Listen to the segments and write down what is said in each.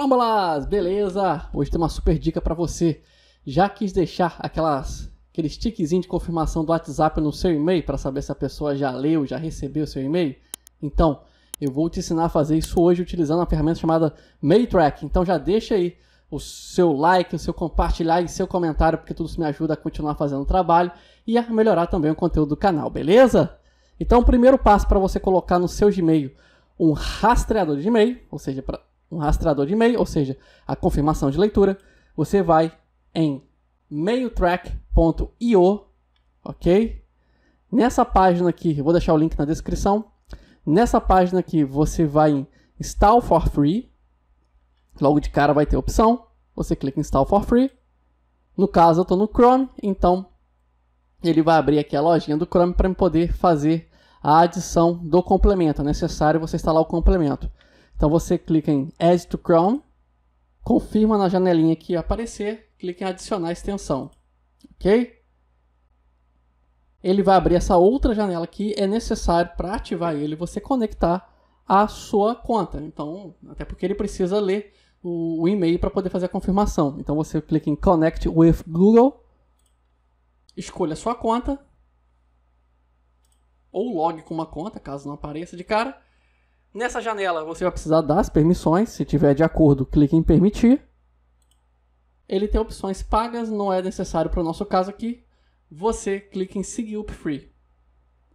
Fórmulas, beleza? Hoje tem uma super dica para você. Já quis deixar aquelas aqueles tiquezinho de confirmação do WhatsApp no seu e-mail para saber se a pessoa já leu, já recebeu o seu e-mail? Então, eu vou te ensinar a fazer isso hoje utilizando uma ferramenta chamada Mailtrack. Então já deixa aí o seu like, o seu compartilhar e seu comentário, porque tudo isso me ajuda a continuar fazendo o trabalho e a melhorar também o conteúdo do canal, beleza? Então, o primeiro passo para você colocar no seu Gmail um rastreador de e-mail, ou seja, para um rastreador de e-mail, ou seja, a confirmação de leitura, você vai em mailtrack.io, ok? Nessa página aqui, eu vou deixar o link na descrição. Nessa página aqui, você vai em Install for Free. Logo de cara vai ter opção. Você clica em Install for Free. No caso, eu estou no Chrome, então ele vai abrir aqui a lojinha do Chrome para poder fazer a adição do complemento. É necessário você instalar o complemento. Então você clica em Add to Chrome, confirma na janelinha que aparecer, clica em adicionar extensão, ok? Ele vai abrir essa outra janela que é necessário para ativar ele você conectar a sua conta. Então, até porque ele precisa ler o, o e-mail para poder fazer a confirmação. Então você clica em Connect with Google, escolha a sua conta ou logue com uma conta, caso não apareça de cara Nessa janela, você vai precisar das permissões. Se tiver de acordo, clique em permitir. Ele tem opções pagas, não é necessário para o nosso caso aqui. Você clica em seguir up free.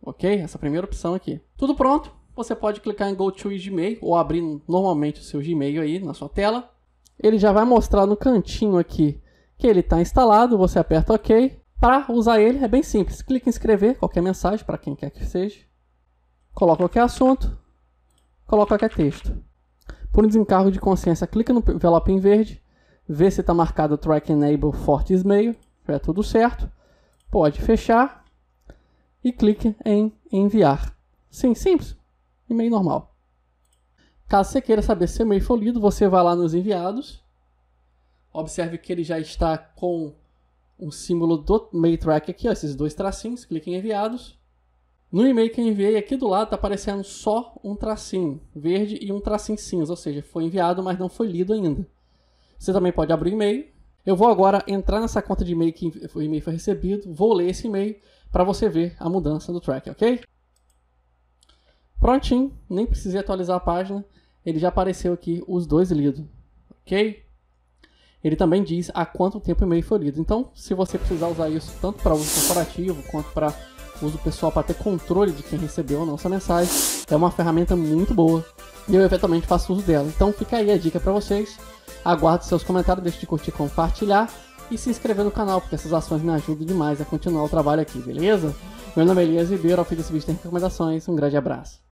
Ok? Essa primeira opção aqui. Tudo pronto. Você pode clicar em Go to Gmail ou abrir normalmente o seu Gmail aí na sua tela. Ele já vai mostrar no cantinho aqui que ele está instalado. Você aperta OK. Para usar ele é bem simples. Clique em escrever qualquer mensagem para quem quer que seja. Coloca qualquer assunto coloca qualquer texto. Por um desencargo de consciência, clica no envelope em verde, vê se está marcado Track Enable Forte Esmeio, é tudo certo. Pode fechar e clique em enviar. Sim, simples, e-mail normal. Caso você queira saber se o e-mail foi lido, você vai lá nos enviados. Observe que ele já está com o símbolo do mail track aqui, ó, esses dois tracinhos, clique em enviados. No e-mail que eu enviei, aqui do lado está aparecendo só um tracinho verde e um tracinho cinza, ou seja, foi enviado, mas não foi lido ainda. Você também pode abrir o e-mail. Eu vou agora entrar nessa conta de e-mail que o e-mail foi recebido, vou ler esse e-mail para você ver a mudança do track, ok? Prontinho, nem precisei atualizar a página, ele já apareceu aqui os dois lidos, ok? Ele também diz há quanto tempo o e-mail foi lido. Então, se você precisar usar isso tanto para uso corporativo quanto para usa o pessoal para ter controle de quem recebeu a nossa mensagem. É uma ferramenta muito boa e eu eventualmente faço uso dela. Então fica aí a dica para vocês. Aguardo seus comentários, deixe de curtir, compartilhar e se inscrever no canal, porque essas ações me ajudam demais a continuar o trabalho aqui, beleza? Meu nome é Elias Ribeiro, ao fim desse vídeo tem recomendações. Um grande abraço.